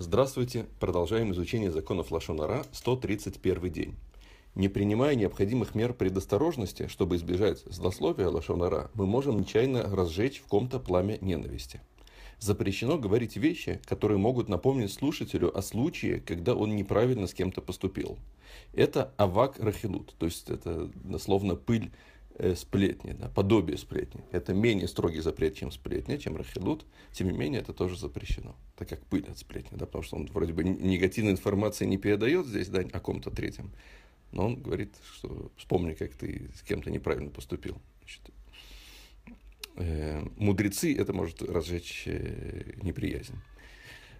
Здравствуйте! Продолжаем изучение законов Лашонара, 131 день. Не принимая необходимых мер предосторожности, чтобы избежать злословия Лашонара, мы можем нечаянно разжечь в ком-то пламя ненависти. Запрещено говорить вещи, которые могут напомнить слушателю о случае, когда он неправильно с кем-то поступил. Это авак рахилут, то есть это словно пыль Э, сплетни, да, подобие сплетни. Это менее строгий запрет, чем сплетни, чем рахилут. Тем не менее, это тоже запрещено, так как пыль от сплетни, да, потому что он вроде бы негативной информации не передает здесь, да, о ком-то третьем. Но он говорит, что вспомни, как ты с кем-то неправильно поступил. Значит, э, мудрецы, это может разжечь э, неприязнь.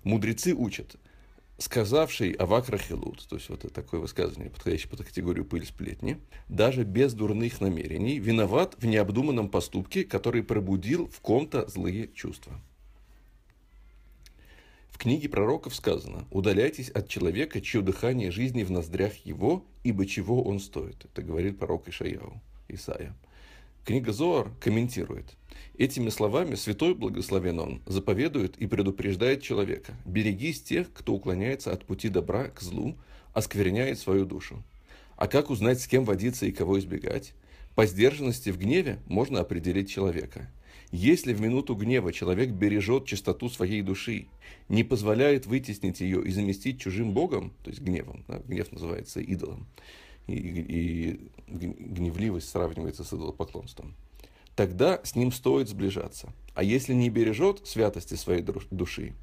Мудрецы учат – сказавший авакрахилут, то есть вот такое высказывание, подходящее под категорию пыль сплетни, даже без дурных намерений, виноват в необдуманном поступке, который пробудил в ком-то злые чувства. В книге пророков сказано «Удаляйтесь от человека, чье дыхание жизни в ноздрях его, ибо чего он стоит». Это говорит пророк Ишаяу, Исаия. Книга Зоар комментирует. Этими словами святой благословен он заповедует и предупреждает человека. Берегись тех, кто уклоняется от пути добра к злу, оскверняет свою душу. А как узнать, с кем водиться и кого избегать? По сдержанности в гневе можно определить человека. Если в минуту гнева человек бережет чистоту своей души, не позволяет вытеснить ее и заместить чужим богом, то есть гневом, да, гнев называется идолом, и, и гневливость сравнивается с идолопоклонством. Тогда с ним стоит сближаться. А если не бережет святости своей души,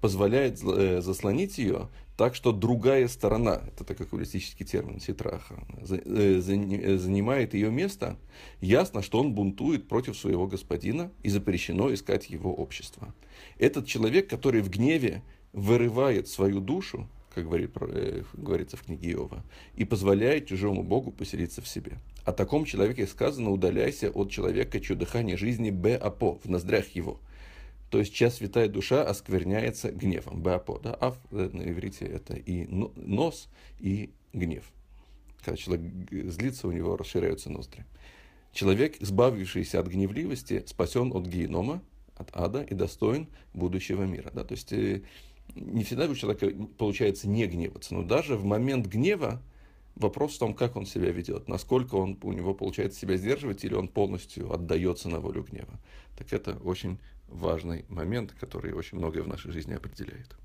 позволяет э, заслонить ее так, что другая сторона, это такой каббалистический термин, ситраха, э, э, занимает ее место, ясно, что он бунтует против своего господина и запрещено искать его общество. Этот человек, который в гневе вырывает свою душу, как говорит, э, говорится в книге Иова, и позволяет чужому Богу поселиться в себе. О таком человеке сказано «удаляйся от человека, чье дыхание жизни Беапо, в ноздрях его». То есть, чья святая душа оскверняется гневом. Беапо, да, аф э, на иврите это и нос, и гнев. Когда человек злится, у него расширяются ноздри. Человек, избавившийся от гневливости, спасен от генома, от ада и достоин будущего мира. Да? То есть, э, не всегда у человека э, получается не гневаться, но даже в момент гнева вопрос в том, как он себя ведет, насколько он, у него получается себя сдерживать или он полностью отдается на волю гнева. Так это очень важный момент, который очень многое в нашей жизни определяет.